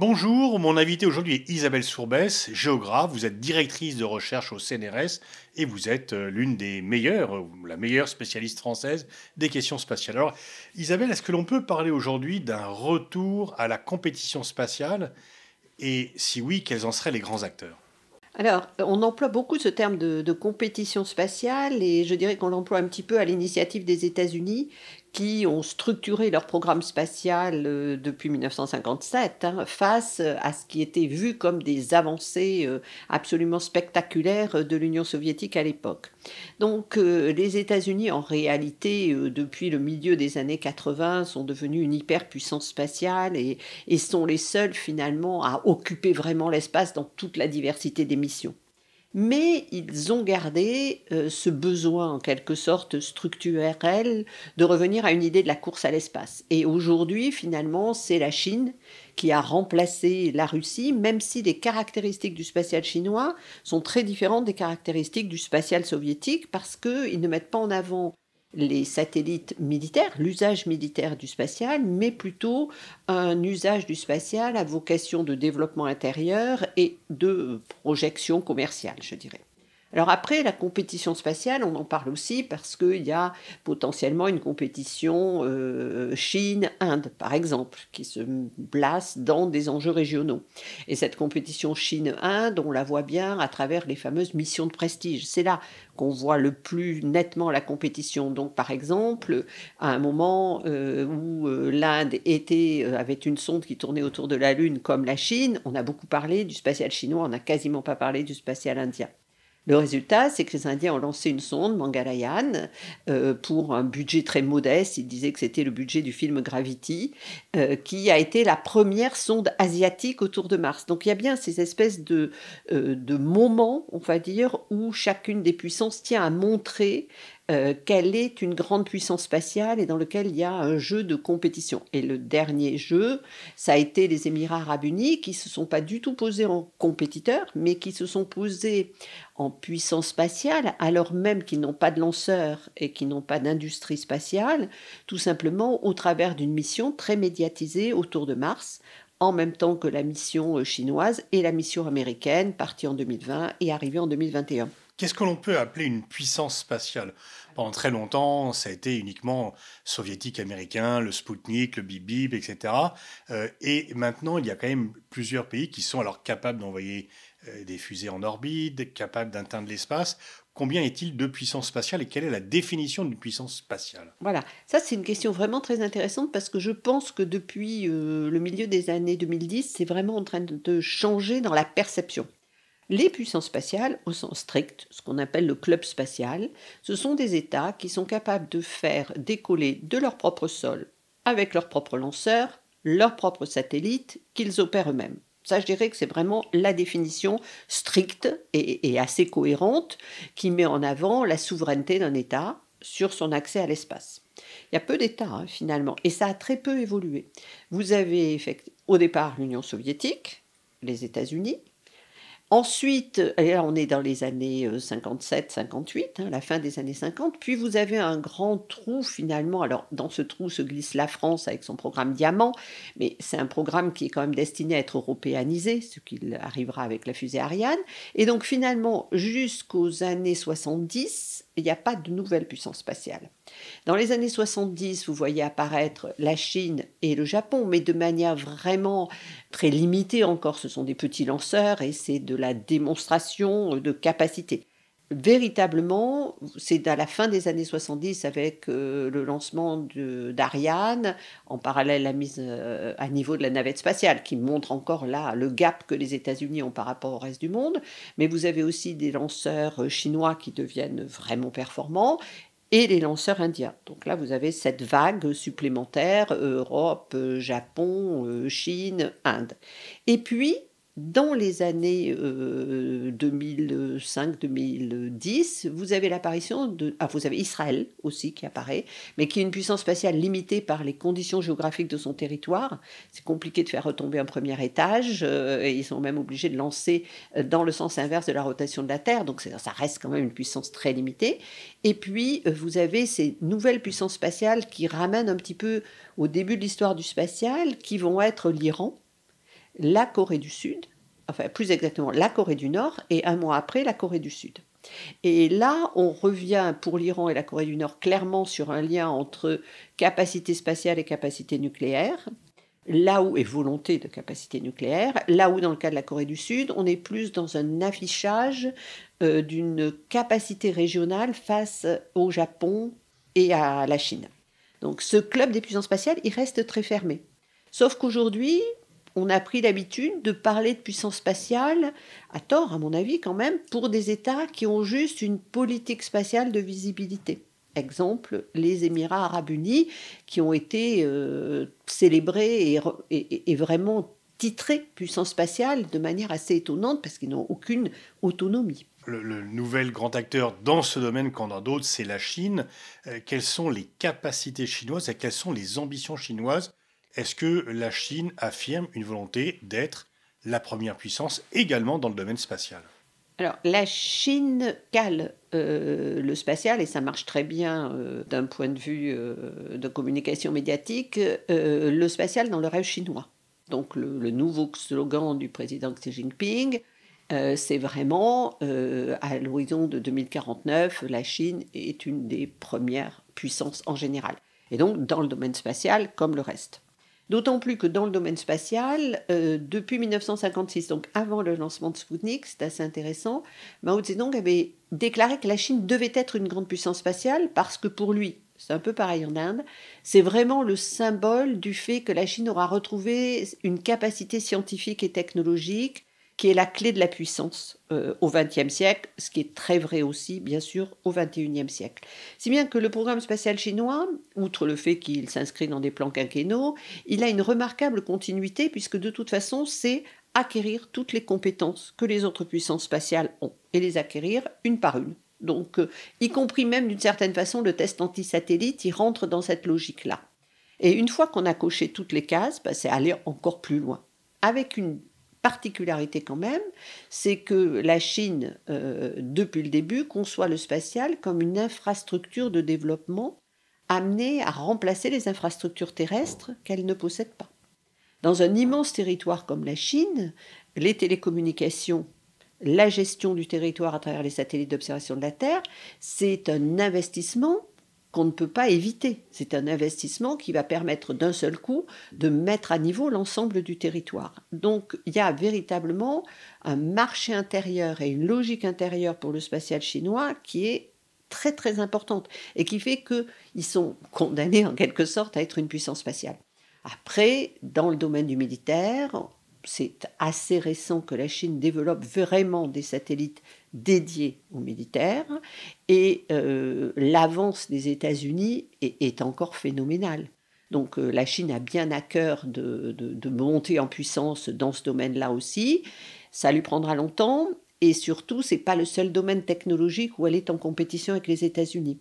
Bonjour, mon invité aujourd'hui est Isabelle Sourbès, géographe. Vous êtes directrice de recherche au CNRS et vous êtes euh, l'une des meilleures, euh, la meilleure spécialiste française des questions spatiales. Alors, Isabelle, est-ce que l'on peut parler aujourd'hui d'un retour à la compétition spatiale Et si oui, quels en seraient les grands acteurs alors, on emploie beaucoup ce terme de, de compétition spatiale et je dirais qu'on l'emploie un petit peu à l'initiative des États-Unis qui ont structuré leur programme spatial euh, depuis 1957 hein, face euh, à ce qui était vu comme des avancées euh, absolument spectaculaires de l'Union soviétique à l'époque. Donc les États-Unis, en réalité, depuis le milieu des années 80, sont devenus une hyperpuissance spatiale et sont les seuls finalement à occuper vraiment l'espace dans toute la diversité des missions mais ils ont gardé euh, ce besoin en quelque sorte structurel de revenir à une idée de la course à l'espace. Et aujourd'hui, finalement, c'est la Chine qui a remplacé la Russie, même si les caractéristiques du spatial chinois sont très différentes des caractéristiques du spatial soviétique, parce qu'ils ne mettent pas en avant les satellites militaires, l'usage militaire du spatial, mais plutôt un usage du spatial à vocation de développement intérieur et de projection commerciale, je dirais. Alors après, la compétition spatiale, on en parle aussi parce qu'il y a potentiellement une compétition euh, Chine-Inde, par exemple, qui se place dans des enjeux régionaux. Et cette compétition Chine-Inde, on la voit bien à travers les fameuses missions de prestige. C'est là qu'on voit le plus nettement la compétition. Donc par exemple, à un moment euh, où euh, l'Inde était, avait une sonde qui tournait autour de la Lune comme la Chine, on a beaucoup parlé du spatial chinois, on n'a quasiment pas parlé du spatial indien. Le résultat, c'est que les Indiens ont lancé une sonde, Mangalayan, euh, pour un budget très modeste. Ils disaient que c'était le budget du film Gravity, euh, qui a été la première sonde asiatique autour de Mars. Donc il y a bien ces espèces de, euh, de moments, on va dire, où chacune des puissances tient à montrer euh, qu'elle est une grande puissance spatiale et dans lequel il y a un jeu de compétition. Et le dernier jeu, ça a été les Émirats arabes unis qui se sont pas du tout posés en compétiteurs, mais qui se sont posés en puissance spatiale, alors même qu'ils n'ont pas de lanceurs et qu'ils n'ont pas d'industrie spatiale, tout simplement au travers d'une mission très médiatisée autour de Mars, en même temps que la mission euh, chinoise et la mission américaine, partie en 2020 et arrivée en 2021. Qu'est-ce que l'on peut appeler une puissance spatiale Pendant très longtemps, ça a été uniquement soviétique, américain, le Sputnik, le Bibib, etc. Euh, et maintenant, il y a quand même plusieurs pays qui sont alors capables d'envoyer euh, des fusées en orbite, capables d'atteindre l'espace. Combien est-il de puissance spatiale et quelle est la définition d'une puissance spatiale Voilà, ça c'est une question vraiment très intéressante parce que je pense que depuis euh, le milieu des années 2010, c'est vraiment en train de changer dans la perception. Les puissances spatiales, au sens strict, ce qu'on appelle le club spatial, ce sont des États qui sont capables de faire décoller de leur propre sol, avec leurs propres lanceurs, leurs propres satellites qu'ils opèrent eux-mêmes. Ça, je dirais que c'est vraiment la définition stricte et, assez cohérente qui met en avant la souveraineté d'un État sur son accès à l'espace. Il y a peu d'États hein, finalement, et ça a très peu évolué. Vous avez au départ l'Union soviétique, les États-Unis, Ensuite, on est dans les années 57-58, euh, hein, la fin des années 50, puis vous avez un grand trou finalement. Alors dans ce trou se glisse la France avec son programme Diamant, mais c'est un programme qui est quand même destiné à être européanisé, ce qui arrivera avec la fusée Ariane. Et donc finalement, jusqu'aux années 70, il n'y a pas de nouvelle puissance spatiale. Dans les années 70, vous voyez apparaître la Chine et le Japon, mais de manière vraiment très limitée encore. Ce sont des petits lanceurs et c'est de la démonstration de capacité. Véritablement, c'est à la fin des années 70 avec euh, le lancement d'Ariane, en parallèle la mise euh, à niveau de la navette spatiale, qui montre encore là le gap que les États-Unis ont par rapport au reste du monde. Mais vous avez aussi des lanceurs euh, chinois qui deviennent vraiment performants et les lanceurs indiens. Donc là, vous avez cette vague supplémentaire, euh, Europe, euh, Japon, euh, Chine, Inde. Et puis, dans les années 2005-2010, euh, vous avez l'apparition de... Ah, vous avez Israël aussi qui apparaît, mais qui est une puissance spatiale limitée par les conditions géographiques de son territoire. C'est compliqué de faire retomber un premier étage, euh, et ils sont même obligés de lancer euh, dans le sens inverse de la rotation de la Terre, donc ça reste quand même une puissance très limitée. Et puis, vous avez ces nouvelles puissances spatiales qui ramènent un petit peu au début de l'histoire du spatial, qui vont être l'Iran, la Corée du Sud, enfin plus exactement la Corée du Nord, et un mois après la Corée du Sud. Et là, on revient pour l'Iran et la Corée du Nord clairement sur un lien entre capacité spatiale et capacité nucléaire, là où est volonté de capacité nucléaire, là où dans le cas de la Corée du Sud, on est plus dans un affichage euh, d'une capacité régionale face au Japon et à la Chine. Donc ce club des puissances spatiales, il reste très fermé. Sauf qu'aujourd'hui, on a pris l'habitude de parler de puissance spatiale, à tort à mon avis quand même, pour des États qui ont juste une politique spatiale de visibilité. Exemple, les Émirats arabes unis, qui ont été euh, célébrés et, vraiment titrés puissance spatiale de manière assez étonnante parce qu'ils n'ont aucune autonomie. Le, nouvel grand acteur dans ce domaine qu'en dans d'autres, c'est la Chine. Euh, quelles sont les capacités chinoises et quelles sont les ambitions chinoises est-ce que la Chine affirme une volonté d'être la première puissance également dans le domaine spatial alors, la Chine cale euh, le spatial, et ça marche très bien euh, d'un point de vue euh, de communication médiatique, le spatial dans le rêve chinois. Donc, le nouveau slogan du président Xi Jinping, c'est vraiment, à l'horizon de 2049, la Chine est une des premières puissances en général. Et donc, dans le domaine spatial, comme le reste. D'autant plus que dans le domaine spatial, euh, depuis 1956, donc avant le lancement de Sputnik, c'est assez intéressant, Mao Zedong avait déclaré que la Chine devait être une grande puissance spatiale parce que pour lui, c'est un peu pareil en Inde, c'est vraiment le symbole du fait que la Chine aura retrouvé une capacité scientifique et technologique qui est la clé de la puissance euh, au XXe siècle, ce qui est très vrai aussi, bien sûr, au XXIe siècle. Si bien que le programme spatial chinois, outre le fait qu'il s'inscrit dans des plans quinquennaux, il a une remarquable continuité, puisque de toute façon, c'est acquérir toutes les compétences que les autres puissances spatiales ont, et les acquérir une par une. Donc, euh, y compris même d'une certaine façon, le test anti-satellite, il rentre dans cette logique-là. Et une fois qu'on a coché toutes les cases, ben, c'est aller encore plus loin avec une particularité quand même, c'est que la Chine, euh, depuis le début, conçoit le spatial comme une infrastructure de développement amenée à remplacer les infrastructures terrestres qu'elle ne possède pas. Dans un immense territoire comme la Chine, les télécommunications, la gestion du territoire à travers les satellites d'observation de la Terre, c'est un investissement qu'on ne peut pas éviter. C'est un investissement qui va permettre d'un seul coup de mettre à niveau l'ensemble du territoire. Donc il y a véritablement un marché intérieur et une logique intérieure pour le spatial chinois qui est très très importante et qui fait qu'ils sont condamnés en quelque sorte à être une puissance spatiale. Après, dans le domaine du militaire, c'est assez récent que la Chine développe vraiment des satellites dédiés aux militaires, et euh, l'avance des États-Unis est, encore phénoménale. Donc euh, la Chine a bien à cœur de, de monter en puissance dans ce domaine-là aussi. Ça lui prendra longtemps, et surtout, ce n'est pas le seul domaine technologique où elle est en compétition avec les États-Unis.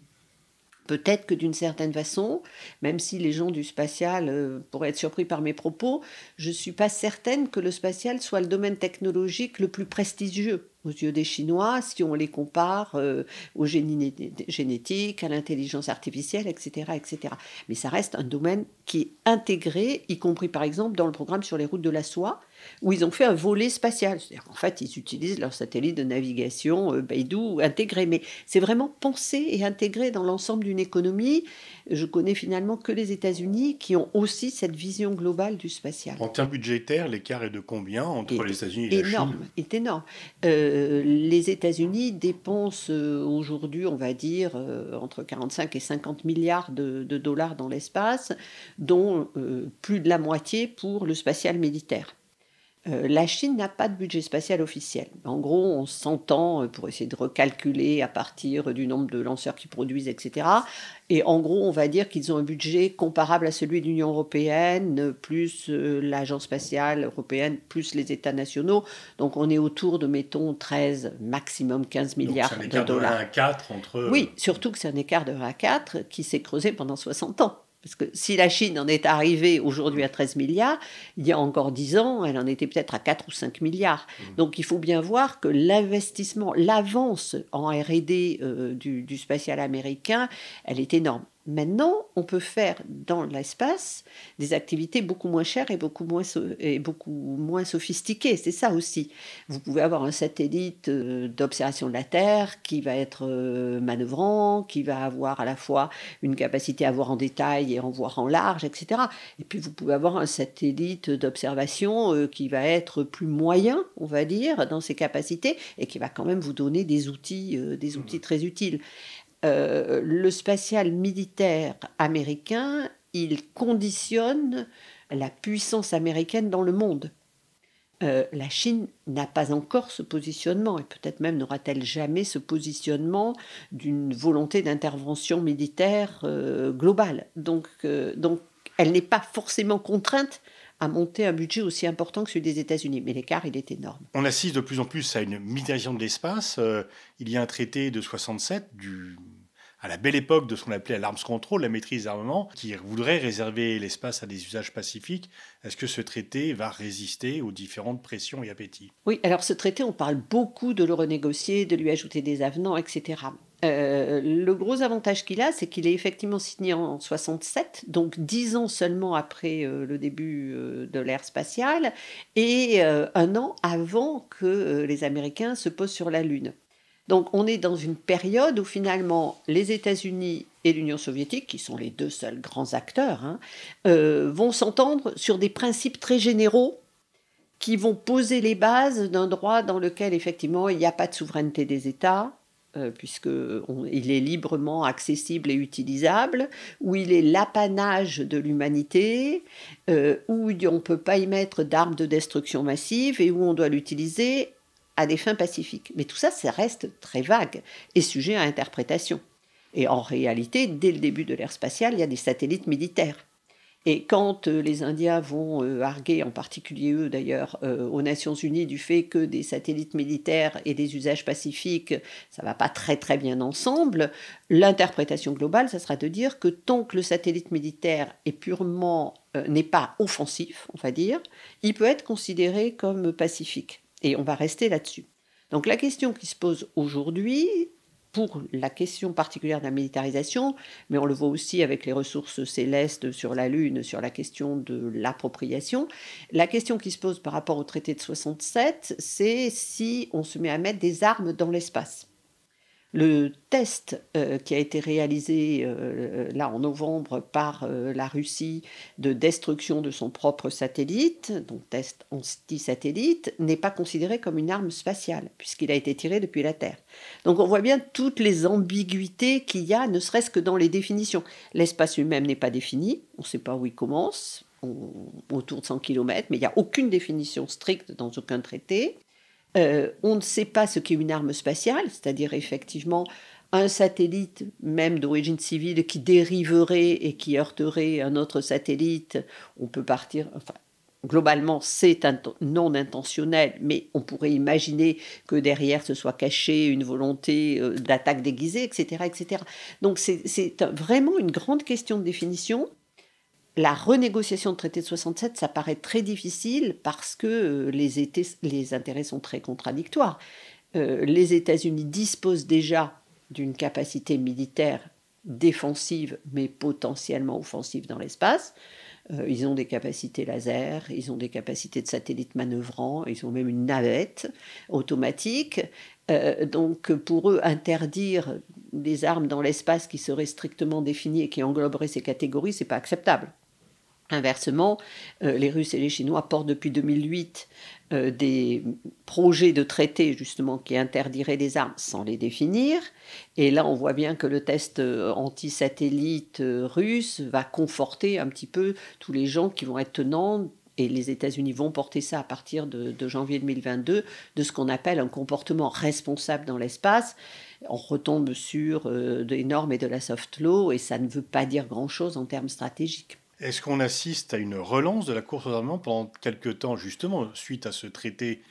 Peut-être que d'une certaine façon, même si les gens du spatial euh, pourraient être surpris par mes propos, je ne suis pas certaine que le spatial soit le domaine technologique le plus prestigieux aux yeux des Chinois si on les compare euh, aux au génétique, à l'intelligence artificielle, etc., etc. Mais ça reste un domaine qui est intégré, y compris par exemple dans le programme sur les routes de la soie, où ils ont fait un volet spatial. C'est-à-dire qu'en fait, ils utilisent leur satellite de navigation euh, Beidou intégré. Mais c'est vraiment pensé et intégré dans l'ensemble d'une économie. Je connais finalement que les États-Unis qui ont aussi cette vision globale du spatial. En termes budgétaires, l'écart est de combien entre les États-Unis et la Chine Énorme, est énorme. Euh, euh, les États-Unis dépensent euh, aujourd'hui, on va dire, euh, entre 45 et 50 milliards de dollars dans l'espace, dont plus de la moitié pour le spatial militaire. Euh, la Chine n'a pas de budget spatial officiel. En gros, on s'entend euh, pour essayer de recalculer à partir du nombre de lanceurs qu'ils produisent, etc. Et en gros, on va dire qu'ils ont un budget comparable à celui de l'Union européenne, plus euh, l'Agence spatiale européenne, plus les États nationaux. Donc on est autour de, mettons, 13, maximum 15 milliards Donc, un de dollars. De 1 à 4 entre... Oui, surtout que c'est un écart de 1 à 4 qui s'est creusé pendant 60 ans. Parce que si la Chine en est arrivée aujourd'hui à 13 milliards, il y a encore 10 ans, elle en était peut-être à 4 ou 5 milliards. Mmh. Donc il faut bien voir que l'investissement, l'avance en RD euh, du spatial américain, elle est énorme. Maintenant, on peut faire dans l'espace des activités beaucoup moins chères et beaucoup moins, beaucoup moins sophistiquées. C'est ça aussi. Vous pouvez avoir un satellite euh, d'observation de la Terre qui va être euh, manœuvrant, qui va avoir à la fois une capacité à voir en détail et en voir en large, etc. Et puis vous pouvez avoir un satellite d'observation euh, qui va être plus moyen, on va dire, dans ses capacités et qui va quand même vous donner des outils, des mmh. outils très utiles. Euh, le spatial militaire américain, il conditionne la puissance américaine dans le monde. Euh, la Chine n'a pas encore ce positionnement, et peut-être même n'aura-t-elle jamais ce positionnement d'une volonté d'intervention militaire euh, globale. Donc, donc elle n'est pas forcément contrainte à monter un budget aussi important que celui des États-Unis. Mais l'écart, il est énorme. On assiste de plus en plus à une migration de l'espace. il y a un traité de 67 du à la belle époque de ce qu'on appelait l'arms control, la maîtrise d'armement, qui voudrait réserver l'espace à des usages pacifiques. Est-ce que ce traité va résister aux différentes pressions et appétits Oui, alors ce traité, on parle beaucoup de le renégocier, de lui ajouter des avenants, etc. Euh, le gros avantage qu'il a, c'est qu'il est effectivement signé en 67, donc dix ans seulement après euh, le début euh, de l'ère spatiale et un an avant que les Américains se posent sur la Lune. Donc on est dans une période où finalement les États-Unis et l'Union soviétique, qui sont les deux seuls grands acteurs, hein, euh, vont s'entendre sur des principes très généraux qui vont poser les bases d'un droit dans lequel effectivement il n'y a pas de souveraineté des États, euh, puisqu'il est librement accessible et utilisable, où il est l'apanage de l'humanité, euh, où on ne peut pas y mettre d'armes de destruction massive et où on doit l'utiliser à des fins pacifiques. Mais tout ça, ça reste très vague et sujet à interprétation. Et en réalité, dès le début de l'ère spatiale, il y a des satellites militaires. Et quand euh, les Indiens vont euh, arguer, en particulier eux d'ailleurs, euh, aux Nations Unies du fait que des satellites militaires et des usages pacifiques, ça ne va pas très très bien ensemble, l'interprétation globale, ça sera de dire que tant que le satellite militaire est purement n'est pas offensif, on va dire, il peut être considéré comme pacifique. Et on va rester là-dessus. Donc la question qui se pose aujourd'hui, pour la question particulière de la militarisation, mais on le voit aussi avec les ressources célestes sur la Lune, sur la question de l'appropriation. La question qui se pose par rapport au traité de 67, c'est si on se met à mettre des armes dans l'espace. Le test euh, qui a été réalisé euh, là en novembre par euh, la Russie de destruction de son propre satellite, donc test anti-satellite, n'est pas considéré comme une arme spatiale puisqu'il a été tiré depuis la Terre. Donc on voit bien toutes les ambiguïtés qu'il y a, ne serait-ce que dans les définitions. L'espace lui-même n'est pas défini, on ne sait pas où il commence, autour de 100 km, mais il n'y a aucune définition stricte dans aucun traité. Euh, on ne sait pas ce qu'est une arme spatiale, c'est-à-dire effectivement un satellite, même d'origine civile, qui dériverait et qui heurterait un autre satellite. On peut partir, enfin, globalement, c'est non intentionnel, mais on pourrait imaginer que derrière se soit cachée une volonté euh, d'attaque déguisée, etc., etc. Donc c'est vraiment une grande question de définition. La renégociation de traité de 67, ça paraît très difficile parce que euh, les, intérêts sont très contradictoires. Euh, les États-Unis disposent déjà d'une capacité militaire défensive, mais potentiellement offensive dans l'espace. Euh, ils ont des capacités laser, ils ont des capacités de satellites manœuvrants, ils ont même une navette automatique. donc pour eux, interdire des armes dans l'espace qui seraient strictement définies et qui engloberaient ces catégories, c'est pas acceptable. Inversement, euh, les Russes et les Chinois portent depuis 2008 euh, des projets de traités justement qui interdiraient des armes sans les définir. Et là, on voit bien que le test euh, anti-satellite russe va conforter un petit peu tous les gens qui vont être tenants et les États-Unis vont porter ça à partir de, janvier 2022, de ce qu'on appelle un comportement responsable dans l'espace. On retombe sur des normes et de la soft law, et ça ne veut pas dire grand-chose en termes stratégiques. Est-ce qu'on assiste à une relance de la course aux armements pendant quelques temps, justement, suite à ce traité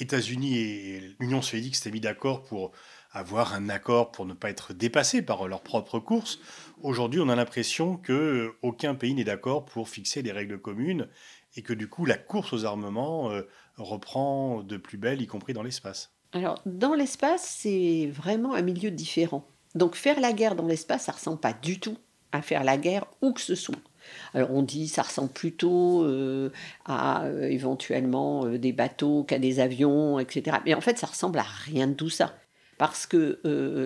États-Unis et l'Union soviétique s'étaient mis d'accord pour avoir un accord pour ne pas être dépassés par leur propre course. Aujourd'hui, on a l'impression que aucun pays n'est d'accord pour fixer des règles communes et que du coup, la course aux armements euh, reprend de plus belle, y compris dans l'espace. Alors, dans l'espace, c'est vraiment un milieu différent. Donc, faire la guerre dans l'espace, ça ressemble pas du tout à faire la guerre où que ce soit. Alors on dit ça ressemble plutôt euh, à euh, éventuellement euh, des bateaux qu'à des avions, etc. Mais en fait, ça ressemble à rien de tout ça. Parce que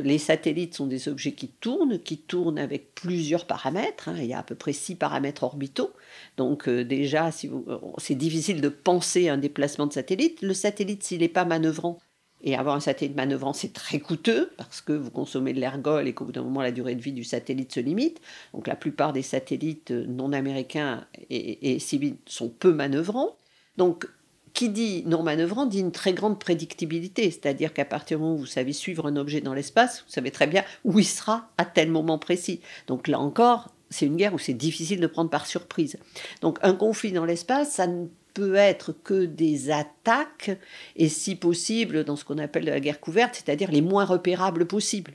les satellites sont des objets qui tournent, qui tournent avec plusieurs paramètres. Hein. Il y a à peu près six paramètres orbitaux. Donc déjà, si c'est difficile de penser un déplacement de satellite. Le satellite, s'il n'est pas manœuvrant, et avoir un satellite manœuvrant, c'est très coûteux parce que vous consommez de l'ergol et qu'au bout d'un moment, la durée de vie du satellite se limite. Donc la plupart des satellites euh, non américains et, civils sont peu manœuvrants. Donc qui dit non manœuvrant dit une très grande prédictibilité, c'est-à-dire qu'à partir du moment où vous savez suivre un objet dans l'espace, vous savez très bien où il sera à tel moment précis. Donc là encore, c'est une guerre où c'est difficile de prendre par surprise. Donc un conflit dans l'espace, ça ne peut être que des attaques, et si possible dans ce qu'on appelle la guerre couverte, c'est-à-dire les moins repérables possibles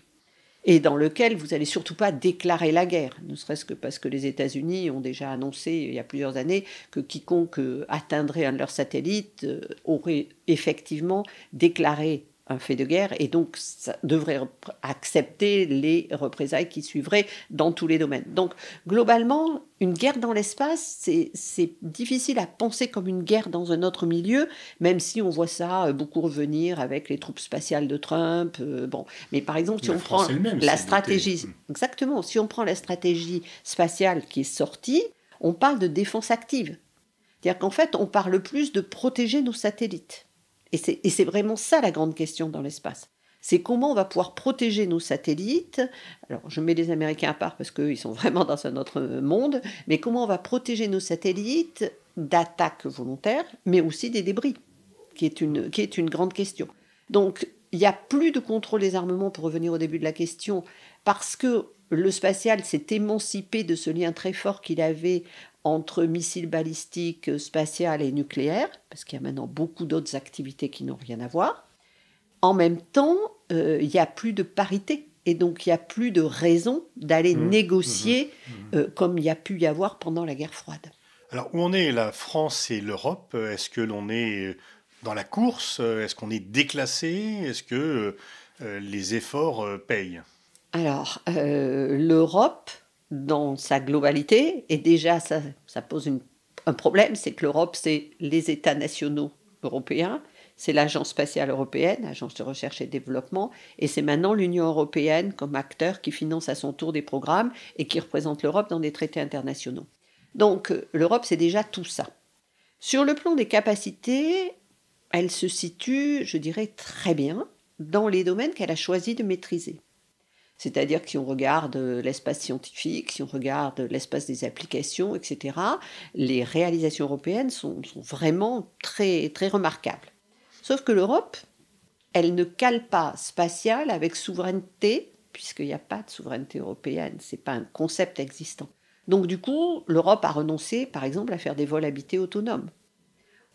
et dans lequel vous n'allez surtout pas déclarer la guerre, ne serait-ce que parce que les États-Unis ont déjà annoncé il y a plusieurs années que quiconque euh, atteindrait un de leurs satellites euh, aurait effectivement déclaré fait de guerre et donc ça devrait accepter les représailles qui suivraient dans tous les domaines. Donc globalement, une guerre dans l'espace, c'est difficile à penser comme une guerre dans un autre milieu, même si on voit ça euh, beaucoup revenir avec les troupes spatiales de Trump. Euh, bon, mais par exemple, si on prend la stratégie, hmm. exactement, si on prend la stratégie spatiale qui est sortie, on parle de défense active. C'est-à-dire qu'en fait, on parle plus de protéger nos satellites. Et c'est vraiment ça la grande question dans l'espace. C'est comment on va pouvoir protéger nos satellites. Alors, je mets les Américains à part parce qu'ils sont vraiment dans un autre monde, mais comment on va protéger nos satellites d'attaques volontaires, mais aussi des débris, qui est une, qui est une grande question. Donc, il n'y a plus de contrôle des armements pour revenir au début de la question, parce que le spatial s'est émancipé de ce lien très fort qu'il avait entre missiles balistiques, euh, spatiales et nucléaires, parce qu'il y a maintenant beaucoup d'autres activités qui n'ont rien à voir. En même temps, euh, il n'y a plus de parité. Et donc, il n'y a plus de raison d'aller mmh. négocier mmh. Mmh. Euh, comme il y a pu y avoir pendant la guerre froide. Alors, où en est la France et l'Europe Est-ce que l'on est dans la course Est-ce qu'on est déclassé Est-ce que les efforts payent Alors, l'Europe, dans sa globalité, et déjà ça, pose un problème, c'est que l'Europe, c'est les États nationaux européens, c'est l'Agence spatiale européenne, Agence de recherche et développement, et c'est maintenant l'Union européenne comme acteur qui finance à son tour des programmes et qui représente l'Europe dans des traités internationaux. Donc euh, l'Europe, c'est déjà tout ça. Sur le plan des capacités, elle se situe, je dirais, très bien dans les domaines qu'elle a choisi de maîtriser. C'est-à-dire que si on regarde euh, l'espace scientifique, si on regarde euh, l'espace des applications, etc., les réalisations européennes sont, vraiment très, très remarquables. Sauf que l'Europe, elle ne cale pas spatiale avec souveraineté, puisqu'il n'y a pas de souveraineté européenne, ce n'est pas un concept existant. Donc du coup, l'Europe a renoncé, par exemple, à faire des vols habités autonomes.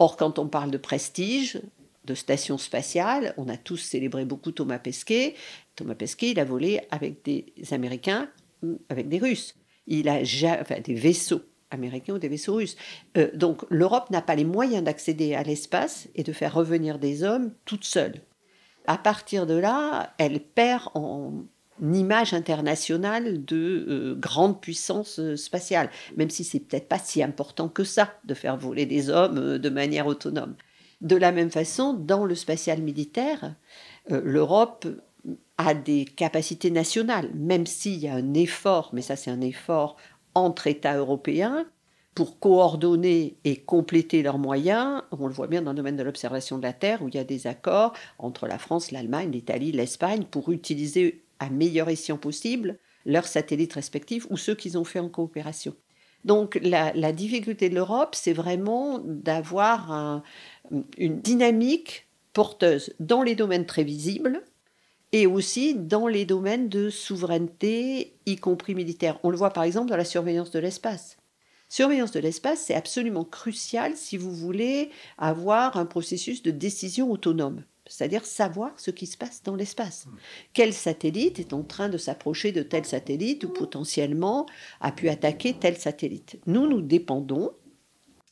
Or, quand on parle de prestige, de station spatiale, on a tous célébré beaucoup Thomas Pesquet, Thomas Pesquet, il a volé avec des Américains, euh, avec des Russes. Il a enfin, des vaisseaux américains ou des vaisseaux russes. Euh, donc l'Europe n'a pas les moyens d'accéder à l'espace et de faire revenir des hommes toute seule. À partir de là, elle perd en image internationale de euh, grande puissance spatiale, même si c'est peut-être pas si important que ça de faire voler des hommes de manière autonome. De la même façon, dans le spatial militaire, l'Europe à des capacités nationales, même s'il y a un effort, mais ça c'est un effort entre États européens, pour coordonner et compléter leurs moyens. On le voit bien dans le domaine de l'observation de la Terre, où il y a des accords entre la France, l'Allemagne, l'Italie, l'Espagne, pour utiliser à meilleur escient possible leurs satellites respectifs ou ceux qu'ils ont fait en coopération. Donc la, difficulté de l'Europe, c'est vraiment d'avoir une dynamique porteuse dans les domaines très visibles, et aussi dans les domaines de souveraineté, y compris militaire. On le voit par exemple dans la surveillance de l'espace. Surveillance de l'espace, c'est absolument crucial si vous voulez avoir un processus de décision autonome, c'est-à-dire savoir ce qui se passe dans l'espace. Hmm. Quel satellite est en train de s'approcher de tel satellite ou potentiellement a pu attaquer tel satellite Nous, nous dépendons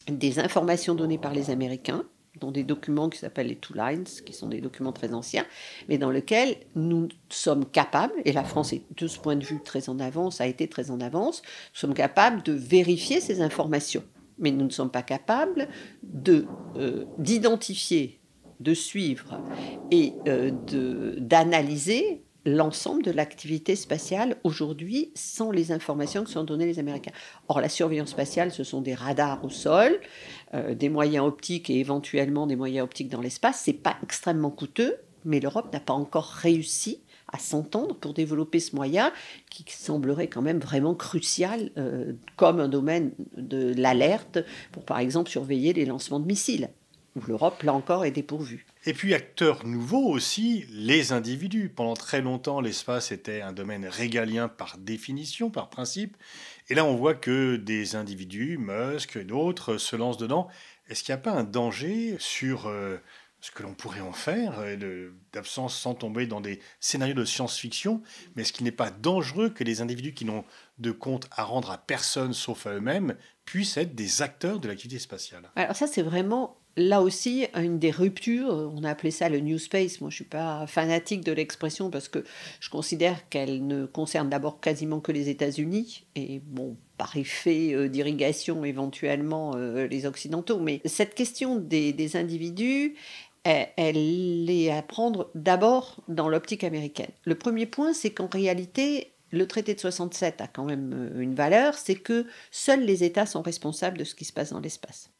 des informations données par les Américains dans des documents qui s'appellent les Two Lines, qui sont des documents très anciens, mais dans lesquels nous sommes capables, et la France est de ce point de vue très en avance, a été très en avance, nous sommes capables de vérifier ces informations. Mais nous ne sommes pas capables euh, d'identifier, de, de suivre et euh, d'analyser l'ensemble de l'activité spatiale aujourd'hui sans les informations que sont données les Américains. Or, la surveillance spatiale, ce sont des radars au sol, euh, des moyens optiques et éventuellement des moyens optiques dans l'espace. Ce n'est pas extrêmement coûteux, mais l'Europe n'a pas encore réussi à s'entendre pour développer ce moyen qui semblerait quand même vraiment crucial euh, comme un domaine de l'alerte pour par exemple surveiller les lancements de missiles où l'Europe, là encore, est dépourvue. Et puis, acteurs nouveaux aussi, les individus. Pendant très longtemps, l'espace était un domaine régalien par définition, par principe. Et là, on voit que des individus, Musk, d'autres, se lancent dedans. Est-ce qu'il n'y a pas un danger sur euh, ce que l'on pourrait en faire, euh, d'absence sans tomber dans des scénarios de science-fiction Mais est-ce qu'il n'est pas dangereux que les individus qui n'ont de compte à rendre à personne sauf à eux-mêmes puissent être des acteurs de l'activité spatiale Alors ça, c'est vraiment là aussi, une des ruptures, on a appelé ça le New Space, moi je ne suis pas fanatique de l'expression parce que je considère qu'elle ne concerne d'abord quasiment que les États-Unis, et bon, par effet euh, d'irrigation éventuellement euh, les Occidentaux, mais cette question des, individus, e, elle est à prendre d'abord dans l'optique américaine. Le premier point, c'est qu'en réalité, le traité de 67 a quand même euh, une valeur, c'est que seuls les États sont responsables de ce qui se passe dans l'espace.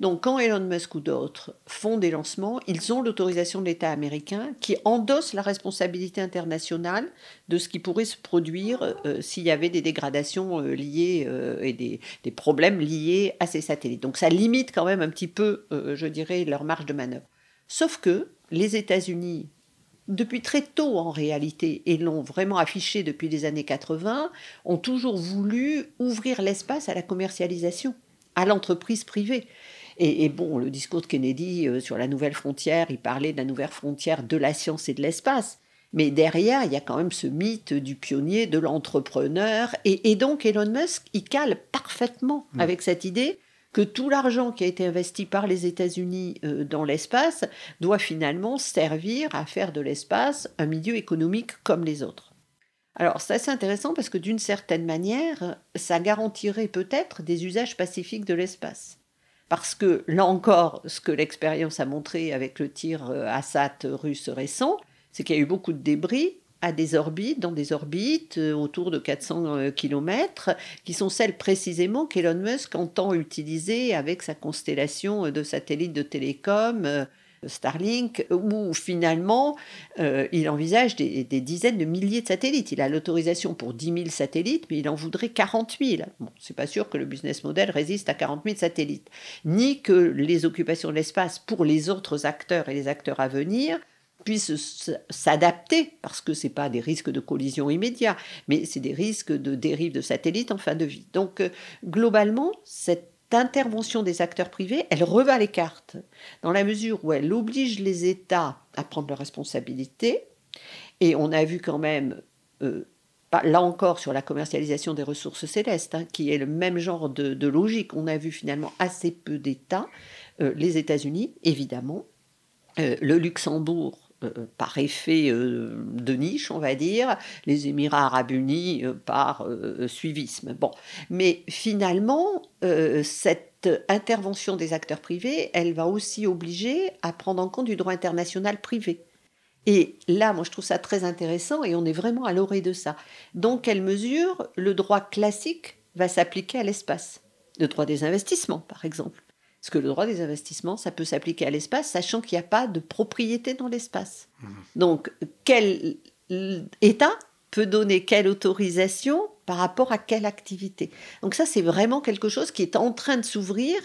Donc quand Elon Musk ou d'autres font des lancements, ils ont l'autorisation de l'État américain qui endosse la responsabilité internationale de ce qui pourrait se produire euh, s'il y avait des dégradations euh, liées euh, et des, des, problèmes liés à ces satellites. Donc ça limite quand même un petit peu, je dirais, leur marge de manœuvre. Sauf que les États-Unis depuis très tôt en réalité, et l'ont vraiment affiché depuis les années 80, ont toujours voulu ouvrir l'espace à la commercialisation, à l'entreprise privée. Et, bon, le discours de Kennedy euh, sur la nouvelle frontière, il parlait de la nouvelle frontière de la science et de l'espace. Mais derrière, il y a quand même ce mythe du pionnier, de l'entrepreneur. Et, donc, Elon Musk, il cale parfaitement mm. avec cette idée que tout l'argent qui a été investi par les États-Unis euh, dans l'espace doit finalement servir à faire de l'espace un milieu économique comme les autres. Alors ça c'est intéressant parce que d'une certaine manière, ça garantirait peut-être des usages pacifiques de l'espace parce que là encore, ce que l'expérience a montré avec le tir euh, Assad russe récent, c'est qu'il y a eu beaucoup de débris à des orbites, dans des orbites euh, autour de 400 euh, km, qui sont celles précisément qu'Elon Musk entend utiliser avec sa constellation de satellites de télécom Starlink, où finalement euh, il envisage des, dizaines de milliers de satellites. Il a l'autorisation pour 10 000 satellites, mais il en voudrait 40 000. Bon, c'est pas sûr que le business model résiste à 40 000 satellites, ni que les occupations de l'espace pour les autres acteurs et les acteurs à venir puissent s'adapter, parce que ce n'est pas des risques de collision immédiat, mais c'est des risques de dérive de satellites en fin de vie. Donc euh, globalement, cette d'intervention des acteurs privés, elle rebat les cartes, dans la mesure où elle oblige les États à prendre leurs responsabilités. Et on a vu quand même, euh, là encore, sur la commercialisation des ressources célestes, hein, qui est le même genre de, logique, on a vu finalement assez peu d'États, euh, les États-Unis, évidemment, euh, le Luxembourg, euh, euh, par effet euh, de niche, on va dire, les Émirats arabes unis par suivisme. Bon, mais finalement, cette intervention des acteurs privés, elle va aussi obliger à prendre en compte du droit international privé. Et là, moi, je trouve ça très intéressant et on est vraiment à l'orée de ça. Dans quelle mesure le droit classique va s'appliquer à l'espace Le droit des investissements, par exemple. Parce que le droit des investissements, ça peut s'appliquer à l'espace, sachant qu'il n'y a pas de propriété dans l'espace. Mmh. Donc, quel État peut donner quelle autorisation par rapport à quelle activité Donc ça, c'est vraiment quelque chose qui est en train de s'ouvrir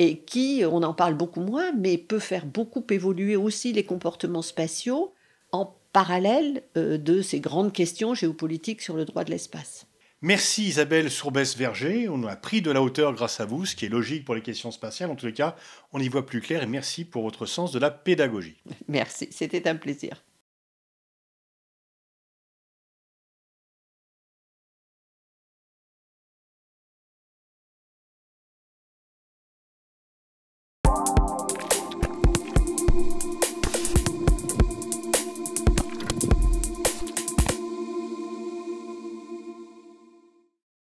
et qui, on en parle beaucoup moins, mais peut faire beaucoup évoluer aussi les comportements spatiaux en parallèle euh, de ces grandes questions géopolitiques sur le droit de l'espace. Merci Isabelle Sourbès-Verger, on a pris de la hauteur grâce à vous, ce qui est logique pour les questions spatiales. En tous les cas, on y voit plus clair et merci pour votre sens de la pédagogie. Merci, c'était un plaisir.